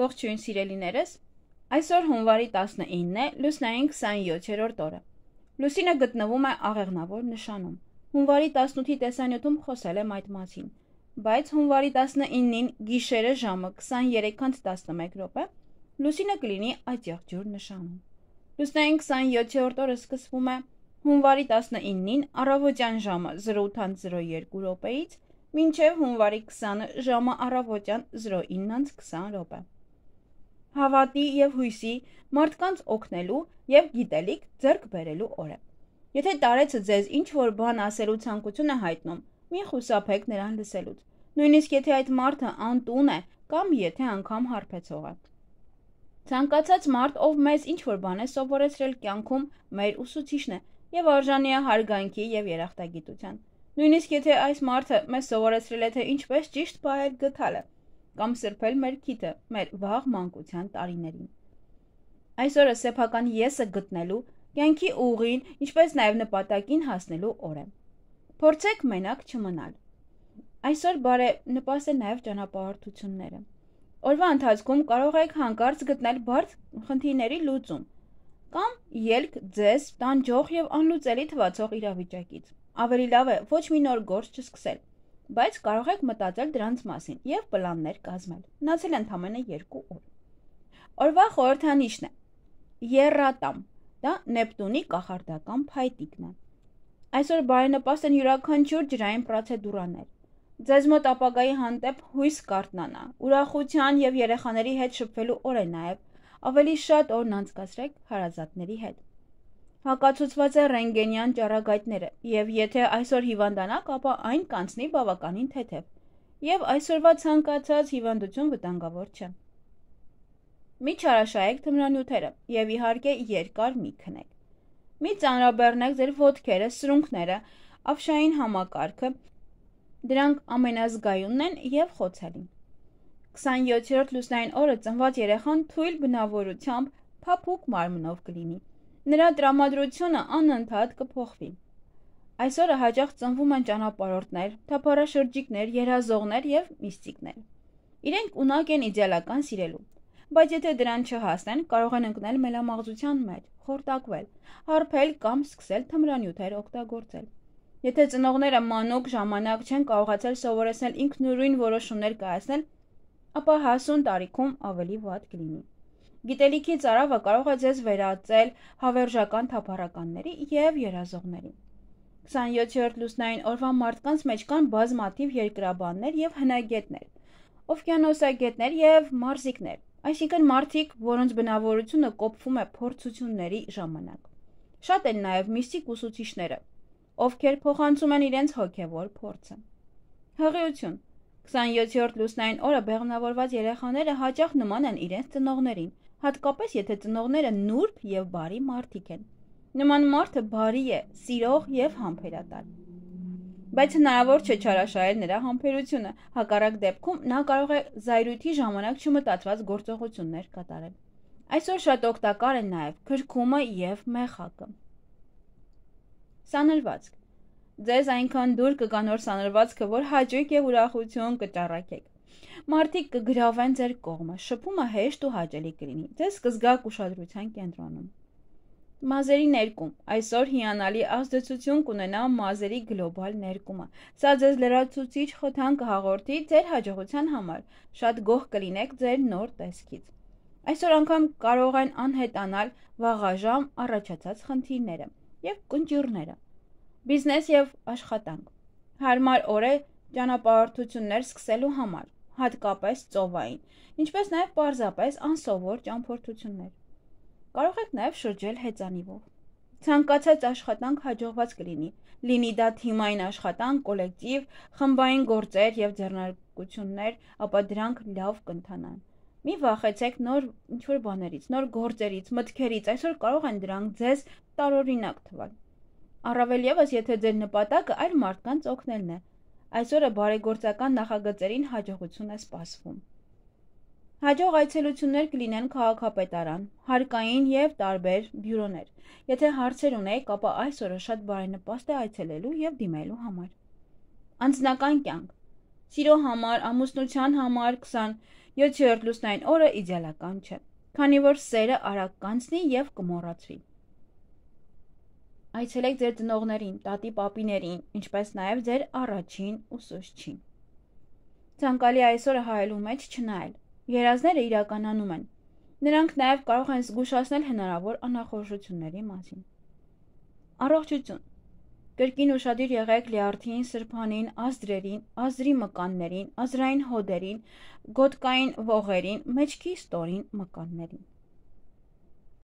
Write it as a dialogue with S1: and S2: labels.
S1: Ողջույն սիրելիներս։ Այսօր հունվարի 19-ն է, լուսնային 27-րդ օրը։ Լուսինը գտնվում է աղեղնավոր նշանում։ Հունվարի 18-ի տեսանյութում խոսել եմ այդ մասին, բայց հունվարի 19-ին գիշերը ժամը 23:11 րոպե լուսինը կլինի այդ եղջյուր նշանում։ Լուսնային 27-րդ օրը սկսվում է հունվարի 19-ին առավոտյան ժամը 08:02 րոպեից մինչև հունվարի 20-ը ժամը առավոտյան 09:20 րոպե հավատի եւ հույսի, մարդկանց օգնելու եւ գիտելիք ձեռք բերելու օր է։ Եթե տարեցը ձեզ ինչ որ բան ասելու ցանկություն է հայտնում, մի խուսափեք նրան լսելուց։ Նույնիսկ եթե այդ մարդը անտուն է կամ եթե անգամ հարբեցող է։ Ցանկացած մարդ, ով մեզ ինչ որ բան է սովորեցրել կյանքում, մեր ուսուցիչն է եւ արժանի է հարգանքի եւ երախտագիտության։ Նույնիսկ եթե այս մարդը մեզ սովորեցրել է թե ինչպես ճիշտ բայել գտալը, կամ սրբել մեր քիթը մեր վաղ մանկության տարիներին։ Այսօրը սեփական եսը գտնելու, կյանքի ուղին, ինչպես նաև նպատակին հասնելու օր է։ Փորձեք մենակ չմնալ։ Այսօր բարե նպաստ է նաև ճանապարհորդությունները։ Օրվա ընթացքում կարող եք հանկարծ գտնել բարձ խնդիրների լուծում կամ ելք ձեզ տանջող եւ անլուծելի թվացող իրավիճակից։ Ավելի լավ է ոչ մի նոր գործ չսկսել բայց կարող եք մտածել դրանց մասին եւ պլաններ կազմել։ Մնացել ընդամենը 2 օր։ Օրվա խորհրդանիշն է Երրատամ։ Դա Նեպտունի կախարդական փայտիկն է։ Այսօր բարենպաստ են յուրաքանչյուր ջրային պրոցեդուրաներ։ Ձեզ մոտ ապագայի հանդեպ հույս կարտնանա։ Ուրախության եւ երեխաների հետ շփվելու օր է նաեւ ավելի շատ օրն անցկացրեք հարազատների հետ։ Հակացուցված է ռենգենյան ճառագայթները, եւ եթե այսօր հիվանդանաք, ապա այն կանցնի բավականին թեթև։ Եվ այսօրվա ցանկացած հիվանդություն վտանգավոր չէ։ Մի չարաշահեք թմրանյութերը եւ իհարկե երկար մի քնեք։ Մի ծանրաբեռնեք ձեր ոտքերը, սրունքները, ավշային համակարգը, Դրանք ամենազգայունն են եւ խոցելին։ 27-րդ լուսնային օրը ծնված երեխան թույլ բնավորությամբ փափուկ մարմնով կլինի։ Նրա տրամադրությունը անընդհատ կփոխվի։ Այսօրը հաջող ծնվում են ճանապարհորդներ, թափառաշրջիկներ, երազողներ եւ միստիկներ։ Իրենք ունակ են իդեալական սիրելու, բայց եթե դրան չհասնեն, կարող են ընկնել մելամաղձության մեջ, խորտակվել, հարբել կամ սկսել թմրանյութեր օգտագործել։ Եթե ծնողները մանուկ ժամանակ չեն կարողացել սովորեցնել ինքնուրույն որոշումներ կայացնել, ապա հասուն տարիքում ավելի վատ կլինի։ Գիտելիքի ծարավը կարող է ձեզ վերածել հավերժական թափառականների եւ երազողների։ 27-րդ լուսնային օրվա մարդկանց մեջ կան բազմաթիվ երկրաբաններ եւ հնագետներ, օվկիանոսագետներ եւ մարզիկներ, այսինքն մարդիկ, որոնց բնավորությունը կոփվում է փորձությունների ժամանակ։ Շատ են նաեւ միստիկ ուսուցիչները, ովքեր փոխանցում են իրենց հոգեվոր փորձը։ Հղիություն 27-րդ լուսնային օրը բեղմնավորված երեխաները հաճախ նման են իրենց ծնողներին, հատկապես եթե ծնողները նուրբ եւ բարի մարդիկ են։ Նման մարդը բարի է, սիրող եւ համբերատար։ Բայց հնարավոր չէ չարաշահել նրա համբերությունը։ Հակառակ դեպքում նա կարող է զայրույթի ժամանակ չմտածված գործողություններ կատարել։ Այսօր շատ օգտակար են նաև քրքումը եւ մեղակը։ Սանրվածք Ձեզ այնքան դուր կգա նոր սանրվածքը, որ հաճույք եւ ուրախություն կճառակեք։ Մարդիկ կգրավեն ձեր կողմը, շփումը հեշտ ու հաճելի կլինի։ Ձեզ կզգաք ուշադրության կենտրոնում։ Մազերի ներկում։ Այսօր հիանալի ազդեցություն կունենա մազերի գլոբալ ներկումը։ Սա ձեզ լրացուցիչ խթան կհաղորդի ձեր հաջողության համար։ Շատ գոհ կլինեք ձեր նոր տեսքից։ Այսօր անգամ կարող են անհետանալ վաղաժամ առաջացած խնդիրները եւ կնճիրները։ Բիզնես եւ աշխատանք։ Հարմար օր է ճանապարհորդություններ սկսելու համար հատկապես ծովային, ինչպես նաև պարզապես անսովոր ճամփորդություններ։ Կարող եք նաև շրջել հեծանիվով։ Ցանկացած աշխատանք հաջողված կլինի, լինի դա թիմային աշխատանք, կոլեկտիվ, խմբային գործեր եւ ձեռնարկություններ, ապա դրանք լավ կընթանան։ Մի վախեցեք նոր ինչ-որ բաներից, նոր գործերից, մտքերից, այսօր կարող են դրանք ձեզ տարօրինակ թվալ։ Առավել եւս, եթե ձեր նպատակը այլ մարդկանց օգնելն է, Այսօրը բարեգործական նախագծերին հաջողություն է սպասվում։ Հաջող այցելություններ կլինեն քաղաքապետարան, հարկային եւ տարբեր բյուրոներ։ Եթե հարցեր ունեք, ապա այսօրը շատ բարենպաստ է այցելելու եւ դիմելու համար։ Անձնական կյանք։ Սիրո համար, ամուսնության համար 27-րդ լուսնային օրը իդեալական չէ, քանի որ սերը արագ կանցնի եւ կմոռացվի։ Այցելեք ձեր ծնողներին, տատի-պապիներին, ինչպես նաև ձեր առաջին ուսուցչին։ Ցանկալի այսօրը հայելու մեջ չնայել։ Երազները իրականանում են։ Նրանք նաև կարող են զգուշացնել հնարավոր անախորժությունների մասին։ Առողջություն։ Կրկին ուշադիր եղեք լյարդին, սրբանին, ազդրերին, ազդրի մկաններին, ազրային հոդերին, գոտկային ողերին, մեջքի ստորին մկաններին։